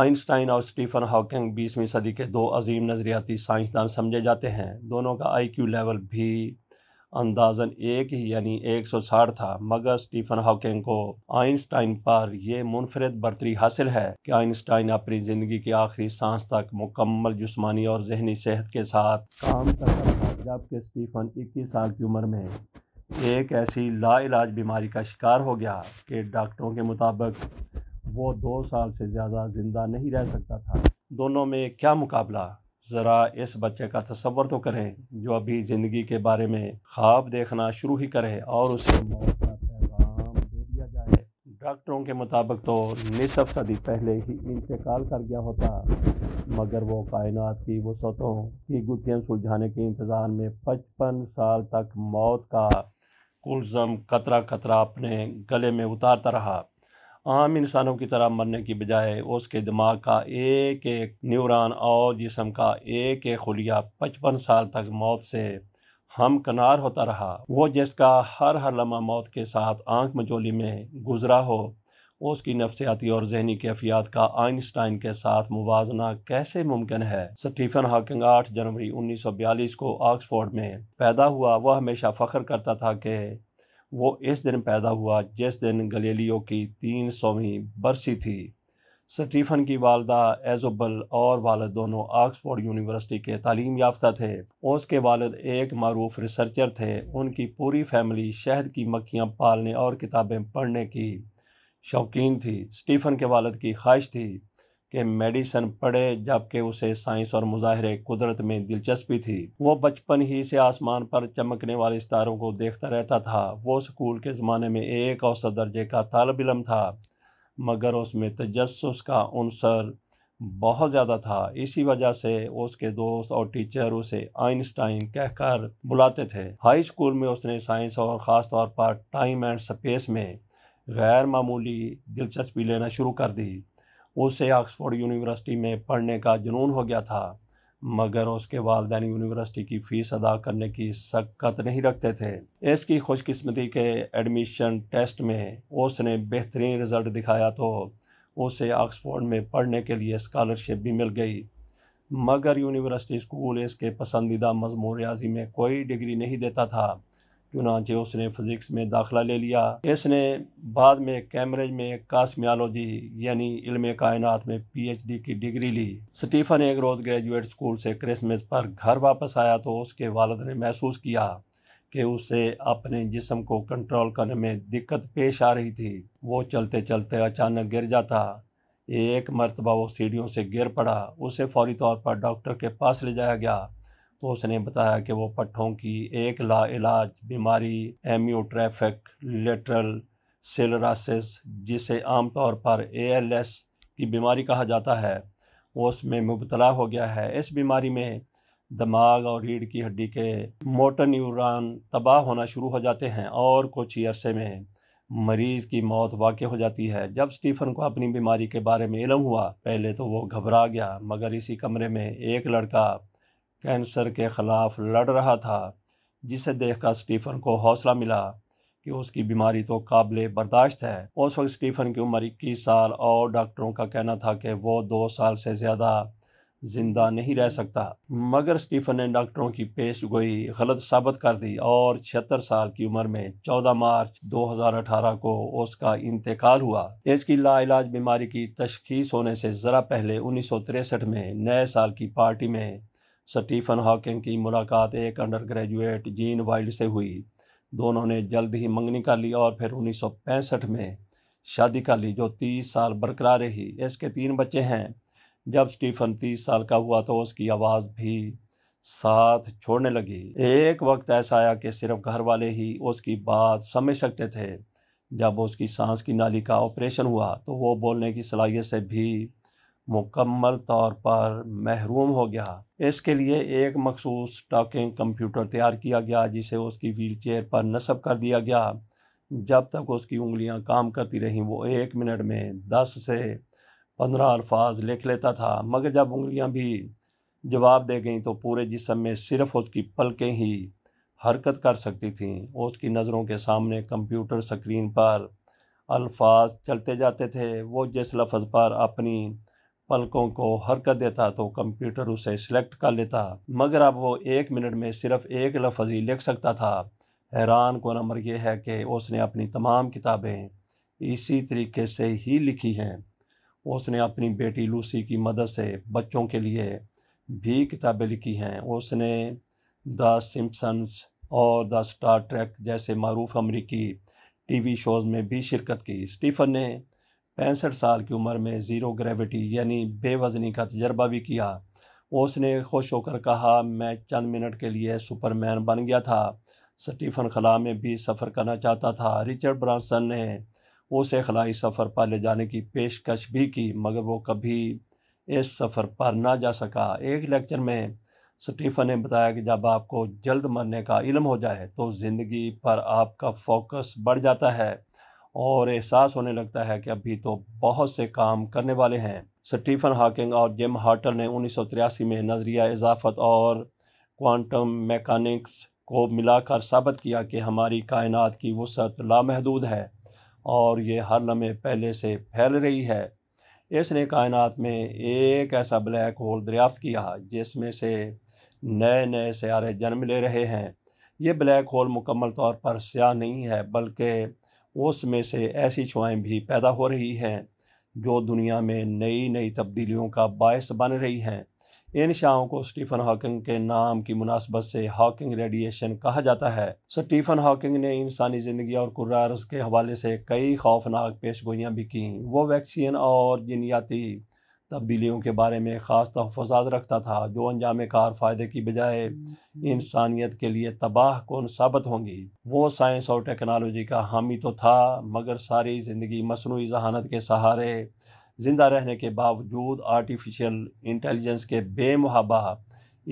Einstein और Stephen Hawking बीसवीं सदी के दो अजीम नज़रियाती साइंसदान समझे जाते हैं दोनों का आईक्यू लेवल भी अंदाजन एक ही यानी 160 था मगर स्टीफन हॉकिंग को आइंस्टाइन पर यह मुनफरद बर्तरी हासिल है कि आइंस्टाइन अपनी ज़िंदगी की आखिरी सांस तक मुकम्मल जिसमानी और जहनी सेहत के साथ काम करता था जबकि स्टीफन 21 साल की उम्र में एक ऐसी लाइलाज बीमारी का शिकार हो गया कि डॉक्टरों के मुताबिक वो दो साल से ज़्यादा ज़िंदा नहीं रह सकता था दोनों में क्या मुकाबला ज़रा इस बच्चे का तस्वर तो करें जो अभी ज़िंदगी के बारे में ख्वाब देखना शुरू ही करे और उसे मौत का पैगाम दे दिया जाए डॉक्टरों के मुताबिक तो निसफ सदी पहले ही इंतकाल कर गया होता मगर वो कायनात की वसतों की गुत्थियाँ सुलझाने के इंतज़ार में पचपन साल तक मौत का कुलज़म कतरा कतरा अपने गले में उतारता रहा आम इंसानों की तरह मरने की बजाय उसके दिमाग का एक एक न्यूरॉन और जिसम का एक एक खुलिया पचपन साल तक मौत से हम कनार होता रहा वो जिसका हर हर लम्हा मौत के साथ आंख मचोली में गुजरा हो उसकी नफसियाती और जहनी कैफियात का आइंस्टाइन के साथ मुवजना कैसे मुमकिन है स्टीफन हॉकिंग 8 जनवरी 1942 को ऑक्सफोर्ड में पैदा हुआ वह हमेशा फ़ख्र करता था कि वो इस दिन पैदा हुआ जिस दिन गलेलियो की तीन सौवीं बरसी थी स्टीफन की वालदा एजोबल और वालद दोनों ऑक्सफोर्ड यूनिवर्सिटी के तालीम याफ्ता थे उसके वालद एक मरूफ रिसर्चर थे उनकी पूरी फैमिली शहद की मक्खियाँ पालने और किताबें पढ़ने की शौकीन थी स्टीफन के वालद की ख्वाहिश थी कि मेडिसन पढ़े जबकि उसे साइंस और मुजाहरे कुदरत में दिलचस्पी थी वो बचपन ही से आसमान पर चमकने वाले सितारों को देखता रहता था वो स्कूल के ज़माने में एक औसत दर्जे का तालब इलम था मगर उसमें तजस का अनसर बहुत ज़्यादा था इसी वजह से उसके दोस्त और टीचर उसे आइंस्टाइन कहकर बुलाते थे हाई स्कूल में उसने साइंस और ख़ास तौर पर टाइम एंड स्पेस में गैर मामूली दिलचस्पी लेना शुरू कर दी उसे ऑक्सफोर्ड यूनिवर्सिटी में पढ़ने का जुनून हो गया था मगर उसके वालदेन यूनिवर्सिटी की फ़ीस अदा करने की सक्कत नहीं रखते थे इसकी खुशकिस्मती के एडमिशन टेस्ट में उसने बेहतरीन रिज़ल्ट दिखाया तो उसे ऑक्सफोर्ड में पढ़ने के लिए स्कॉलरशिप भी मिल गई मगर यूनिवर्सिटी स्कूल इसके पसंदीदा मजमू रियाजी में कोई डिग्री नहीं देता था चुनाचे उसने फ़िज़िक्स में दाखिला ले लिया इसने बाद में कैम्ब्रिज में कास्मियालोजी यानी इलम कायनात में पीएचडी की डिग्री ली स्टीफ़न एक रोज़ ग्रेजुएट स्कूल से क्रिसमस पर घर वापस आया तो उसके वालद ने महसूस किया कि उसे अपने जिसम को कंट्रोल करने में दिक्कत पेश आ रही थी वो चलते चलते अचानक गिर जाता एक मरतबा वो सीढ़ियों से गिर पड़ा उसे फौरी तौर पर डॉक्टर के पास ले जाया गया तो उसने बताया कि वो पट्ठों की एक ला इलाज बीमारी एम्योट्रैफिक लेटरल सेलरासिस जिसे आमतौर पर एएलएस की बीमारी कहा जाता है वो उसमें मुबतला हो गया है इस बीमारी में दिमाग और रीढ़ की हड्डी के मोटर न्यूरॉन तबाह होना शुरू हो जाते हैं और कुछ ही अरसे में मरीज़ की मौत वाक़ हो जाती है जब स्टीफ़न को अपनी बीमारी के बारे में इलम हुआ पहले तो वो घबरा गया मगर इसी कमरे में एक लड़का कैंसर के ख़िलाफ़ लड़ रहा था जिसे देखकर स्टीफ़न को हौसला मिला कि उसकी बीमारी तो काबिल बर्दाश्त है उस वक्त स्टीफ़न की उम्र इक्कीस साल और डॉक्टरों का कहना था कि वो दो साल से ज़्यादा ज़िंदा नहीं रह सकता मगर स्टीफ़न ने डॉक्टरों की पेश गोई गलत साबित कर दी और छिहत्तर साल की उम्र में 14 मार्च 2018 को उसका इंतकाल हुआ इसकी लाइलाज बीमारी की तशखीस होने से ज़रा पहले उन्नीस में नए साल की पार्टी में स्टीफन हॉकिंग की मुलाकात एक अंडर ग्रेजुएट जीन वाइल्ड से हुई दोनों ने जल्द ही मंगनी कर ली और फिर उन्नीस में शादी कर ली जो तीस साल बरकरार रही इसके तीन बच्चे हैं जब स्टीफन तीस साल का हुआ तो उसकी आवाज़ भी साथ छोड़ने लगी एक वक्त ऐसा आया कि सिर्फ घर वाले ही उसकी बात समझ सकते थे जब उसकी सांस की नाली का ऑपरेशन हुआ तो वो बोलने की सलाहियत से भी मुकम्मल तौर पर महरूम हो गया इसके लिए एक मखसूस टॉकिंग कंप्यूटर तैयार किया गया जिसे उसकी व्हील चेयर पर नस्ब कर दिया गया जब तक उसकी उंगलियां काम करती रहीं वो एक मिनट में दस से पंद्रह अल्फाज लिख लेता था मगर जब उंगलियां भी जवाब दे गईं तो पूरे जिसम में सिर्फ उसकी पलकें ही हरकत कर सकती थीं उसकी नज़रों के सामने कंप्यूटर स्क्रीन पर अल्फाज चलते जाते थे वो जिस लफ्ज़ पर अपनी पलकों को हरकत देता तो कंप्यूटर उसे सिलेक्ट कर लेता मगर अब वो एक मिनट में सिर्फ एक लफज ही लिख सकता था हैरान को नंबर यह है कि उसने अपनी तमाम किताबें इसी तरीके से ही लिखी हैं उसने अपनी बेटी लूसी की मदद से बच्चों के लिए भी किताबें लिखी हैं उसने द सिम्पसन्स और द स्टार ट्रैक जैसे मरूफ अमरीकी टी वी शोज़ में भी शिरकत की स्टीफ़न ने पैंसठ साल की उम्र में ज़ीरो ग्रेविटी यानी बेवजनी का तजर्बा भी किया उसने खुश होकर कहा मैं चंद मिनट के लिए सुपरमैन बन गया था स्टीफन खला में भी सफ़र करना चाहता था रिचर्ड ब्रांसन ने उसे खलाई सफ़र पर ले जाने की पेशकश भी की मगर वो कभी इस सफ़र पर ना जा सका एक लेक्चर में स्टीफन ने बताया कि जब आपको जल्द मरने का इलम हो जाए तो ज़िंदगी पर आपका फोकस बढ़ जाता है और एहसास होने लगता है कि अभी तो बहुत से काम करने वाले हैं स्टीफन हॉकिंग और जिम हार्टल ने उन्नीस में नज़रिया इजाफत और क्वांटम मैकानिक्स को मिलाकर साबित किया कि हमारी कायनात की वसत लामहदूद है और ये हर लम्हे पहले से फैल रही है इसने कायनात में एक ऐसा ब्लैक होल दरियाफ्त किया जिसमें से नए नए सियारे जन्म ले रहे हैं ये ब्लैक होल मुकम्मल तौर पर स्या नहीं है बल्कि उसमें से ऐसी छुआएँ भी पैदा हो रही हैं जो दुनिया में नई नई तब्दीलियों का बायस बन रही हैं इन शाओं को स्टीफन हॉकिंग के नाम की मुनासबत से हॉकिंग रेडिएशन कहा जाता है स्टीफन हॉकिंग ने इंसानी ज़िंदगी और कुर्रार्स के हवाले से कई खौफनाक पेश भी की वो वैक्सीन और जिनियाती तब्दीलियों के बारे में ख़ास तहफात रखता था जो अनजाम कार फ़ायदे की बजाय हम्म, हम्म। इंसानियत के लिए तबाह कौन साबित होंगी वो साइंस और टेक्नोलॉजी का हामी तो था मगर सारी ज़िंदगी मसनू जहानत के सहारे ज़िंदा रहने के बावजूद आर्टिफिशल इंटेलिजेंस के बेमहबा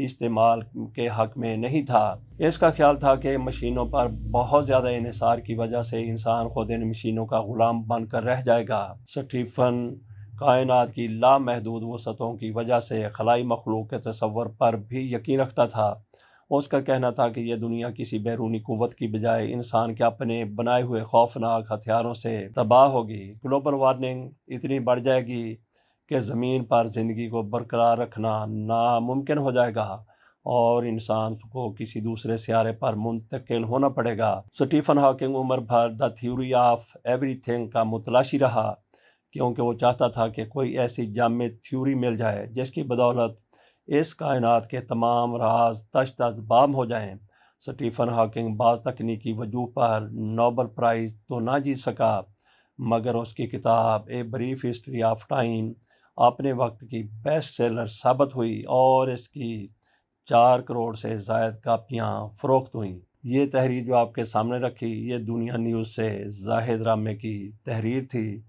इस्तेमाल के हक़ में नहीं था इसका ख्याल था कि मशीनों पर बहुत ज़्यादा इसार की वजह से इंसान खुद इन मशीनों का ग़ुलाम बनकर रह जाएगा स्टीफन कायनात की लामहदूद वसतों की वजह से खलाई मखलूक के तस्वर पर भी यकीन रखता था उसका कहना था कि यह दुनिया किसी बैरूनी क़वत की बजाय इंसान के अपने बनाए हुए खौफनाक हथियारों से तबाह होगी ग्लोबल वार्मिंग इतनी बढ़ जाएगी कि ज़मीन पर ज़िंदगी को बरकरार रखना नामुमकिन हो जाएगा और इंसान को किसी दूसरे स्यारे पर मुंतकिल होना पड़ेगा स्टीफन हॉकिंग उम्र भर द थ्योरी ऑफ एवरीथिंग का मुतलाशी रहा क्योंकि वो चाहता था कि कोई ऐसी जाम थ्यूरी मिल जाए जिसकी बदौलत इस कायनात के तमाम राज तश बाम हो जाएं स्टीफ़न हॉकिंग बाज तकनीकी वजूह पर नोबल प्राइज़ तो ना जीत सका मगर उसकी किताब a brief history of time अपने वक्त की बेस्ट सेलर साबित हुई और इसकी चार करोड़ से जायद कापियाँ फ़रोख्त हुई ये तहरीर जो आपके सामने रखी ये दुनिया न्यूज़ से जाहिद रामे की तहरीर थी